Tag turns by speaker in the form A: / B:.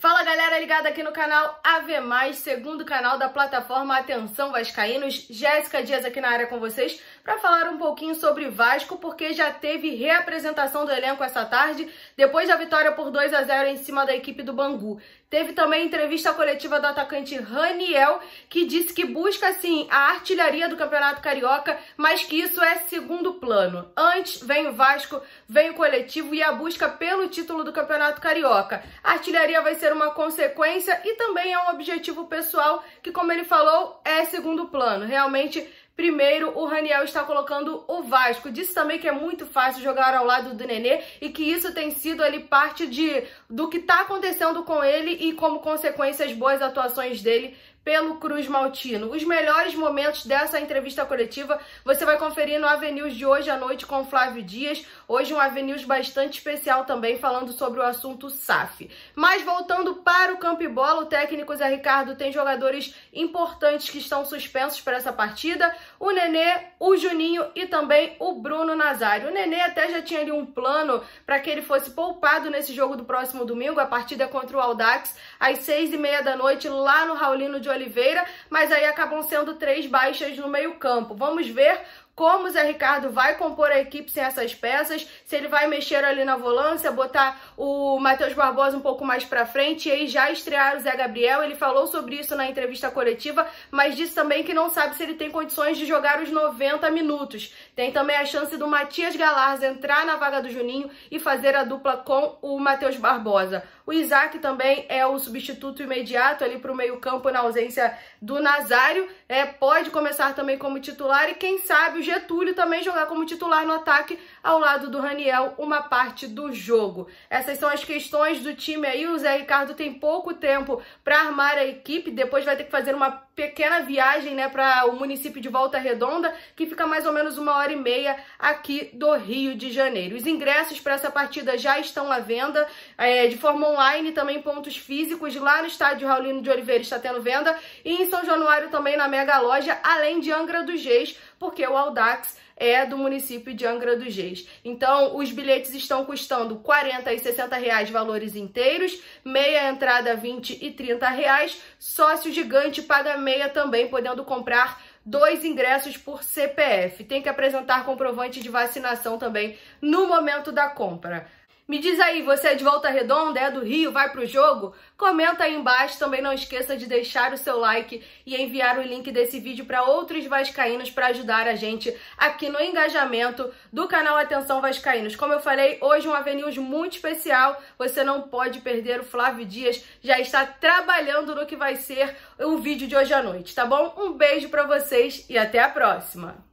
A: Fala galera ligada aqui no canal AV Mais, segundo canal da plataforma Atenção Vascaínos. Jéssica Dias aqui na área com vocês para falar um pouquinho sobre Vasco, porque já teve reapresentação do elenco essa tarde, depois da vitória por 2 a 0 em cima da equipe do Bangu. Teve também entrevista coletiva do atacante Raniel, que disse que busca sim a artilharia do Campeonato Carioca, mas que isso é segundo plano. Antes vem o Vasco, vem o coletivo e a busca pelo título do Campeonato Carioca. A artilharia vai ser ser uma consequência e também é um objetivo pessoal que, como ele falou, é segundo plano. Realmente Primeiro, o Raniel está colocando o Vasco. Disse também que é muito fácil jogar ao lado do Nenê e que isso tem sido ali parte de, do que está acontecendo com ele e como consequência as boas atuações dele pelo Cruz Maltino. Os melhores momentos dessa entrevista coletiva você vai conferir no Avenues de hoje à noite com Flávio Dias. Hoje um Avenues bastante especial também falando sobre o assunto SAF. Mas voltando para o campo e bola, o técnico Zé Ricardo tem jogadores importantes que estão suspensos para essa partida o Nenê, o Juninho e também o Bruno Nazário. O Nenê até já tinha ali um plano para que ele fosse poupado nesse jogo do próximo domingo, a partida é contra o Aldax, às seis e meia da noite, lá no Raulino de Oliveira, mas aí acabam sendo três baixas no meio campo. Vamos ver como o Zé Ricardo vai compor a equipe sem essas peças, se ele vai mexer ali na volância, botar o Matheus Barbosa um pouco mais para frente e aí já estrear o Zé Gabriel. Ele falou sobre isso na entrevista coletiva, mas disse também que não sabe se ele tem condições de jogar os 90 minutos. Tem também a chance do Matias Galarza entrar na vaga do Juninho e fazer a dupla com o Matheus Barbosa. O Isaac também é o substituto imediato ali para o meio-campo na ausência do Nazário. É, pode começar também como titular e quem sabe o Getúlio também jogar como titular no ataque ao lado do Raniel uma parte do jogo. Essas são as questões do time aí. O Zé Ricardo tem pouco tempo para armar a equipe, depois vai ter que fazer uma pequena viagem, né, para o município de Volta Redonda, que fica mais ou menos uma hora e meia aqui do Rio de Janeiro. Os ingressos para essa partida já estão à venda é, de forma online, também pontos físicos lá no estádio Raulino de Oliveira está tendo venda e em São Januário também na mega loja, além de Angra dos Reis, porque o Aldo é do município de Angra dos Reis. Então, os bilhetes estão custando 40 e 60 reais valores inteiros, meia entrada 20 e 30 reais, sócio gigante paga meia também, podendo comprar dois ingressos por CPF. Tem que apresentar comprovante de vacinação também no momento da compra. Me diz aí, você é de Volta Redonda, é do Rio, vai pro jogo? Comenta aí embaixo, também não esqueça de deixar o seu like e enviar o link desse vídeo para outros vascaínos para ajudar a gente aqui no engajamento do canal Atenção Vascaínos. Como eu falei, hoje um Avenues muito especial, você não pode perder, o Flávio Dias já está trabalhando no que vai ser o vídeo de hoje à noite, tá bom? Um beijo para vocês e até a próxima!